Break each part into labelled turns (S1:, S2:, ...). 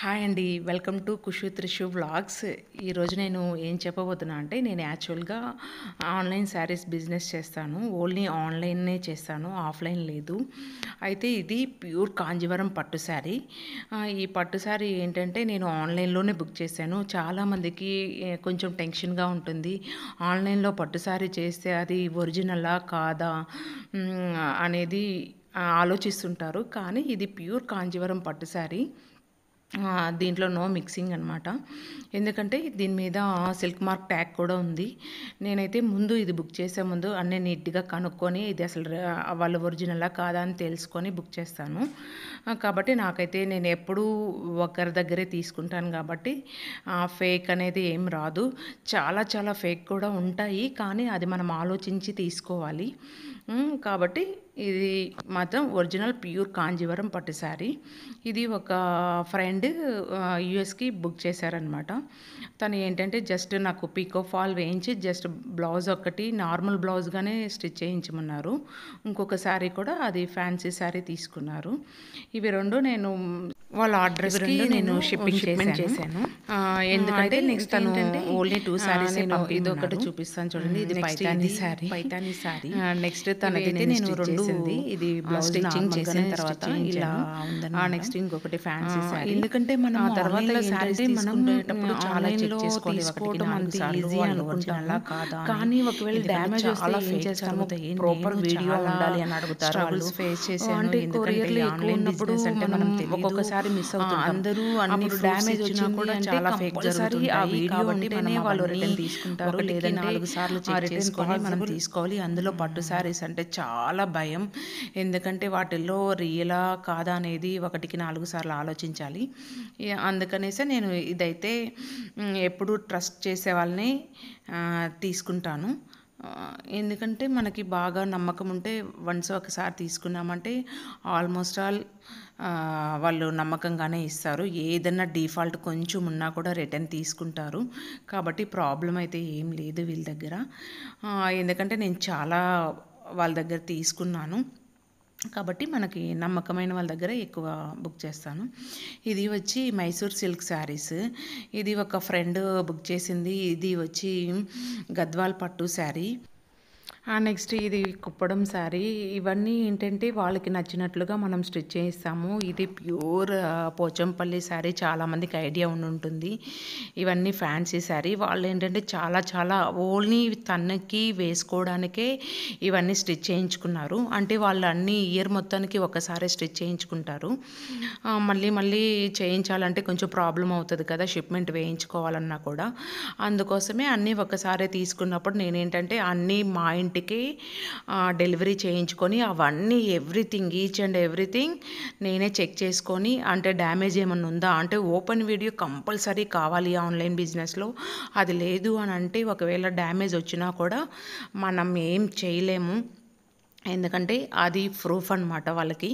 S1: hi అండి welcome to Kushu Trishu vlogs ఈరోజు నేను ఏం చెప్పబోతున్నా అంటే నేను యాక్చువల్గా ఆన్లైన్ శారీస్ బిజినెస్ చేస్తాను ఓన్లీ ఆన్లైన్నే చేస్తాను ఆఫ్లైన్ లేదు అయితే ఇది ప్యూర్ కాంజీవరం పట్టు శారీ ఈ పట్టు శారీ ఏంటంటే నేను ఆన్లైన్లోనే బుక్ చేశాను చాలామందికి కొంచెం టెన్షన్గా ఉంటుంది ఆన్లైన్లో పట్టు శారీ చేస్తే అది ఒరిజినలా కాదా అనేది ఆలోచిస్తుంటారు కానీ ఇది ప్యూర్ కాంజీవరం పట్టు శారీ దీంట్లో నో మిక్సింగ్ అనమాట ఎందుకంటే దీని మీద సిల్క్ మార్క్ ట్యాగ్ కూడా ఉంది నేనైతే ముందు ఇది బుక్ చేసే ముందు అన్నీ నీట్గా కనుక్కొని ఇది అసలు వాళ్ళ ఒరిజినలా కాదా అని తెలుసుకొని బుక్ చేస్తాను కాబట్టి నాకైతే నేను ఎప్పుడూ ఒకరి దగ్గరే తీసుకుంటాను కాబట్టి ఫేక్ అనేది ఏం రాదు చాలా చాలా ఫేక్ కూడా ఉంటాయి కానీ అది మనం ఆలోచించి తీసుకోవాలి కాబట్టి ఇది మాత్రం ఒరిజినల్ ప్యూర్ కాంజీవరం పట్టు శారీ ఇది ఒక ఫ్రెండ్ యూఎస్కి బుక్ చేశారనమాట తను ఏంటంటే జస్ట్ నాకు పీకో ఫాల్ వేయించి జస్ట్ బ్లౌజ్ ఒకటి నార్మల్ బ్లౌజ్గానే స్టిచ్ చేయించమన్నారు ఇంకొక శారీ కూడా అది ఫ్యాన్సీ శారీ తీసుకున్నారు ఇవి రెండు నేను వాళ్ళ ఆర్డర్ నేను షిప్పింగ్ చేశాను ఎందుకంటే నెక్స్ట్ తను ఓన్లీ టూ సారీస్ ఇది ఒకటి చూపిస్తాను చూడండి ఇది mm, పైతాని సారీ పైతాని సారీ నెక్స్ట్ తనైతే నేను రెండు చేసింది ఇది బ్లౌజ్ స్టిచ్చింగ్ చేసిన తర్వాత ఇలా ఆ నెక్స్ట్ ఇంకొకటి ఫ్యాన్సీ సారీ ఎందుకంటే మనం ఆ తర్వాత సారీస్ మనం చాలా చెక్ చేసుకోవాలి ఒకటి నాలుగు సార్లు అనుకుంటాం అలా కాదా కానీ ఒకవేళ డ్యామేజ్ అలా ఫేస్ చేస్తాము ప్రాపర్ వీడియో ఉండాలి అని అడుగుతారు వాళ్ళు ఫేస్ చేసాను అంటే కొరియర్లో ఆన్లైన్ బిజినెస్ అంటే మనం ఒక్కొక్కసారి మిస్ అవుతాం అందరూ అన్ని డ్యామేజ్ వచ్చినా కూడా చాలా ఫేక్ జరుగుతుంది ఆ వీడియో అంటేనే వాళ్ళు రిటర్న్ తీసుకుంటారు లేదా నాలుగు సార్లు చెక్ చేసుకొని మనం తీసుకోవాలి అందులో పట్టు సారీస్ అంటే చాలా భయం సమయం ఎందుకంటే వాటిల్లో రియలా కాదా అనేది ఒకటికి నాలుగు సార్లు ఆలోచించాలి అందుకనేసే నేను ఇదైతే ఎప్పుడు ట్రస్ట్ చేసే వాళ్ళని తీసుకుంటాను ఎందుకంటే మనకి బాగా నమ్మకం ఉంటే వన్స్ ఒకసారి తీసుకున్నామంటే ఆల్మోస్ట్ ఆల్ వాళ్ళు నమ్మకంగానే ఇస్తారు ఏదన్నా డిఫాల్ట్ కొంచెం ఉన్నా కూడా రిటర్న్ తీసుకుంటారు కాబట్టి ప్రాబ్లం అయితే ఏం లేదు వీళ్ళ దగ్గర ఎందుకంటే నేను చాలా వాళ్ళ దగ్గర తీసుకున్నాను కాబట్టి మనకి నమ్మకమైన వాళ్ళ దగ్గర ఎక్కువ బుక్ చేస్తాను ఇది వచ్చి మైసూర్ సిల్క్ శారీస్ ఇది ఒక ఫ్రెండ్ బుక్ చేసింది ఇది వచ్చి గద్వాల్ పట్టు శారీ నెక్స్ట్ ఇది కుప్పడం శారీ ఇవన్నీ ఏంటంటే వాళ్ళకి నచ్చినట్లుగా మనం స్టిచ్ చేస్తాము ఇది ప్యూర్ పోచంపల్లి శారీ చాలామందికి ఐడియా ఉంటుంది ఇవన్నీ ఫ్యాన్సీ శారీ వాళ్ళు ఏంటంటే చాలా చాలా ఓన్లీ తనకి వేసుకోవడానికే ఇవన్నీ స్టిచ్ చేయించుకున్నారు అంటే వాళ్ళు అన్ని ఇయర్ మొత్తానికి ఒకసారి స్టిచ్ చేయించుకుంటారు మళ్ళీ మళ్ళీ చేయించాలంటే కొంచెం ప్రాబ్లం అవుతుంది కదా షిప్మెంట్ వేయించుకోవాలన్నా కూడా అందుకోసమే అన్నీ ఒకసారి తీసుకున్నప్పుడు నేనేంటంటే అన్నీ మా ఇంటి ఇంటికి డెలివరీ చేయించుకొని అవన్నీ ఎవ్రీథింగ్ ఈచ్ అండ్ ఎవ్రీథింగ్ నేనే చెక్ చేసుకొని అంటే డ్యామేజ్ ఏమన్నా ఉందా అంటే ఓపెన్ వీడియో కంపల్సరీ కావాలి ఆన్లైన్ బిజినెస్లో అది లేదు అని అంటే ఒకవేళ డ్యామేజ్ వచ్చినా కూడా మనం ఏం చేయలేము ఎందుకంటే అది ప్రూఫ్ అనమాట వాళ్ళకి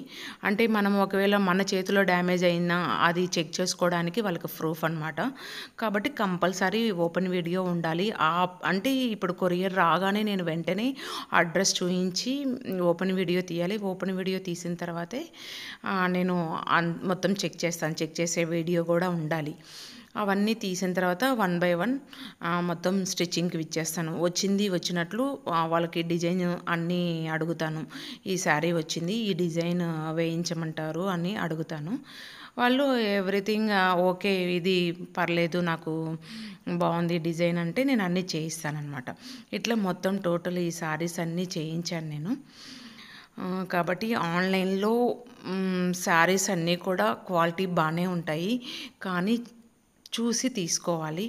S1: అంటే మనం ఒకవేళ మన చేతిలో డ్యామేజ్ అయినా అది చెక్ చేసుకోవడానికి వాళ్ళకి ప్రూఫ్ అనమాట కాబట్టి కంపల్సరీ ఓపెన్ వీడియో ఉండాలి ఆ అంటే ఇప్పుడు కొరియర్ రాగానే నేను వెంటనే అడ్రస్ చూపించి ఓపెన్ వీడియో తీయాలి ఓపెన్ వీడియో తీసిన తర్వాతే నేను మొత్తం చెక్ చేస్తాను చెక్ చేసే వీడియో కూడా ఉండాలి అవన్నీ తీసిన తర్వాత వన్ బై వన్ మొత్తం స్టిచ్చింగ్కి ఇచ్చేస్తాను వచ్చింది వచ్చినట్లు వాళ్ళకి డిజైన్ అన్నీ అడుగుతాను ఈ శారీ వచ్చింది ఈ డిజైన్ వేయించమంటారు అని అడుగుతాను వాళ్ళు ఎవ్రీథింగ్ ఓకే ఇది పర్లేదు నాకు బాగుంది డిజైన్ అంటే నేను అన్నీ చేయిస్తానమాట ఇట్లా మొత్తం టోటల్ ఈ శారీస్ అన్నీ చేయించాను నేను కాబట్టి ఆన్లైన్లో శారీస్ అన్నీ కూడా క్వాలిటీ బాగానే ఉంటాయి కానీ చూసి తీసుకోవాలి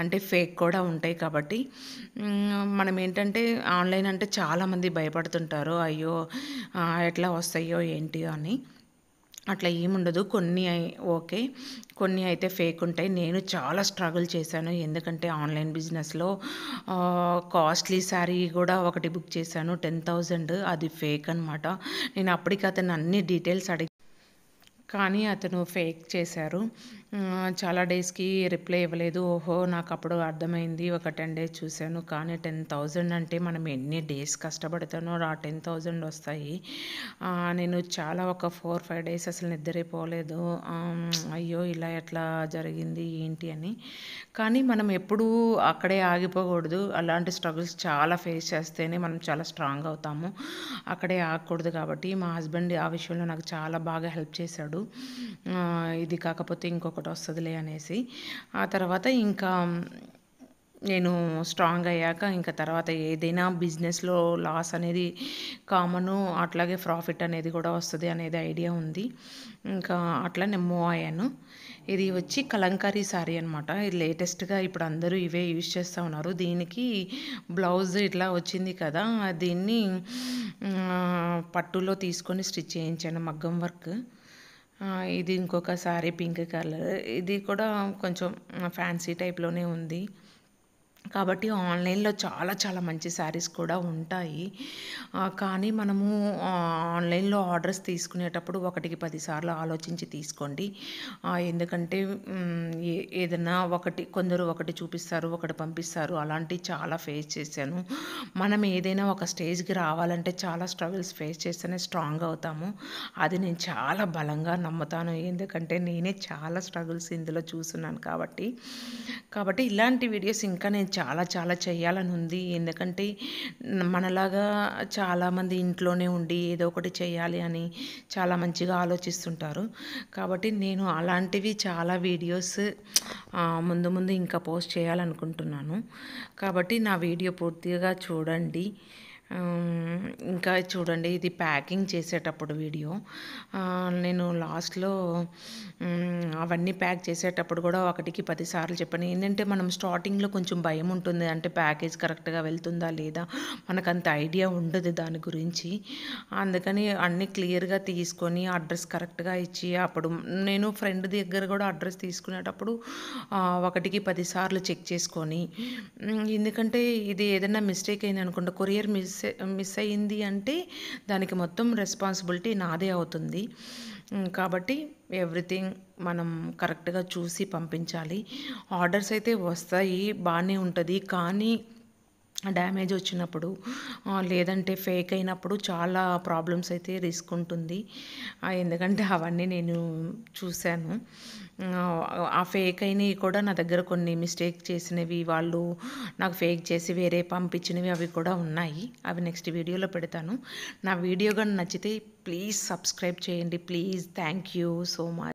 S1: అంటే ఫేక్ కూడా ఉంటాయి కాబట్టి మనం ఏంటంటే ఆన్లైన్ అంటే చాలామంది భయపడుతుంటారు అయ్యో ఎట్లా వస్తాయో ఏంటి అని అట్లా ఏముండదు కొన్ని ఓకే కొన్ని అయితే ఫేక్ ఉంటాయి నేను చాలా స్ట్రగుల్ చేశాను ఎందుకంటే ఆన్లైన్ బిజినెస్లో కాస్ట్లీ శారీ కూడా ఒకటి బుక్ చేశాను టెన్ థౌజండ్ అది ఫేక్ అనమాట నేను అప్పటికి అతను అన్ని డీటెయిల్స్ అడిగి కానీ అతను ఫేక్ చేశారు చాలా డేస్కి రిప్లై ఇవ్వలేదు ఓహో నాకు అప్పుడు అర్థమైంది ఒక టెన్ డేస్ చూశాను కానీ టెన్ థౌజండ్ అంటే మనం ఎన్ని డేస్ కష్టపడతానో ఆ టెన్ థౌజండ్ వస్తాయి నేను చాలా ఒక ఫోర్ ఫైవ్ డేస్ అసలు నిద్రైపోలేదు అయ్యో ఇలా ఎట్లా జరిగింది ఏంటి అని కానీ మనం ఎప్పుడూ అక్కడే ఆగిపోకూడదు అలాంటి స్ట్రగుల్స్ చాలా ఫేస్ చేస్తేనే మనం చాలా స్ట్రాంగ్ అవుతాము అక్కడే ఆగకూడదు కాబట్టి మా హస్బెండ్ ఆ విషయంలో నాకు చాలా బాగా హెల్ప్ చేశాడు అన్నాడు ఇది కాకపోతే ఇంకొకటి వస్తుందిలే అనేసి ఆ తర్వాత ఇంకా నేను స్ట్రాంగ్ అయ్యాక ఇంకా తర్వాత ఏదైనా బిజినెస్లో లాస్ అనేది కామను అట్లాగే ప్రాఫిట్ అనేది కూడా వస్తుంది అనేది ఐడియా ఉంది ఇంకా అట్లా నేను మూవ్ అయ్యాను ఇది వచ్చి కలంకారీ శారీ అనమాట ఇది లేటెస్ట్గా ఇప్పుడు అందరూ ఇవే యూజ్ చేస్తూ ఉన్నారు దీనికి బ్లౌజ్ ఇట్లా వచ్చింది కదా దీన్ని పట్టులో తీసుకొని స్టిచ్ చేయించాను మగ్గం వర్క్ ఇది ఇంకొక సారీ పింక్ కలర్ ఇది కూడా కొంచెం ఫ్యాన్సీ టైప్లోనే ఉంది కాబట్టి ఆన్లైన్లో చాలా చాలా మంచి శారీస్ కూడా ఉంటాయి కానీ మనము ఆన్లైన్లో ఆర్డర్స్ తీసుకునేటప్పుడు ఒకటికి పదిసార్లు ఆలోచించి తీసుకోండి ఎందుకంటే ఏదైనా ఒకటి కొందరు ఒకటి చూపిస్తారు ఒకటి పంపిస్తారు అలాంటివి చాలా ఫేస్ చేశాను మనం ఏదైనా ఒక స్టేజ్కి రావాలంటే చాలా స్ట్రగుల్స్ ఫేస్ చేస్తేనే స్ట్రాంగ్ అవుతాము అది నేను చాలా బలంగా నమ్ముతాను ఎందుకంటే నేనే చాలా స్ట్రగుల్స్ ఇందులో చూస్తున్నాను కాబట్టి కాబట్టి ఇలాంటి వీడియోస్ ఇంకా నేను చాలా చాలా చేయాలని ఉంది ఎందుకంటే మనలాగా చాలామంది ఇంట్లోనే ఉండి ఏదో ఒకటి చేయాలి అని చాలా మంచిగా ఆలోచిస్తుంటారు కాబట్టి నేను అలాంటివి చాలా వీడియోస్ ముందు ముందు ఇంకా పోస్ట్ చేయాలనుకుంటున్నాను కాబట్టి నా వీడియో పూర్తిగా చూడండి ఇంకా చూడండి ఇది ప్యాకింగ్ చేసేటప్పుడు వీడియో నేను లాస్ట్లో అవన్నీ ప్యాక్ చేసేటప్పుడు కూడా ఒకటికి పదిసార్లు చెప్పాను ఏంటంటే మనం స్టార్టింగ్లో కొంచెం భయం ఉంటుంది అంటే ప్యాకేజ్ కరెక్ట్గా వెళ్తుందా లేదా మనకు అంత ఐడియా ఉండదు దాని గురించి అందుకని అన్నీ క్లియర్గా తీసుకొని అడ్రస్ కరెక్ట్గా ఇచ్చి అప్పుడు నేను ఫ్రెండ్ దగ్గర కూడా అడ్రస్ తీసుకునేటప్పుడు ఒకటికి పదిసార్లు చెక్ చేసుకొని ఎందుకంటే ఇది ఏదైనా మిస్టేక్ అయింది అనుకుంటే కొరియర్ మిస్ మిస్ మిస్ అయ్యింది అంటే దానికి మొత్తం రెస్పాన్సిబిలిటీ నాదే అవుతుంది కాబట్టి ఎవ్రీథింగ్ మనం కరెక్ట్గా చూసి పంపించాలి ఆర్డర్స్ అయితే వస్తాయి బాగానే ఉంటుంది కానీ డ్యామేజ్ వచ్చినప్పుడు లేదంటే ఫేక్ అయినప్పుడు చాలా ప్రాబ్లమ్స్ అయితే రిస్క్ ఉంటుంది ఎందుకంటే అవన్నీ నేను చూశాను ఆ ఫేక్ అయినవి కూడా నా దగ్గర కొన్ని మిస్టేక్ చేసినవి వాళ్ళు నాకు ఫేక్ చేసి వేరే పంపించినవి అవి కూడా ఉన్నాయి అవి నెక్స్ట్ వీడియోలో పెడతాను నా వీడియో కానీ నచ్చితే ప్లీజ్ సబ్స్క్రైబ్ చేయండి please thank you so much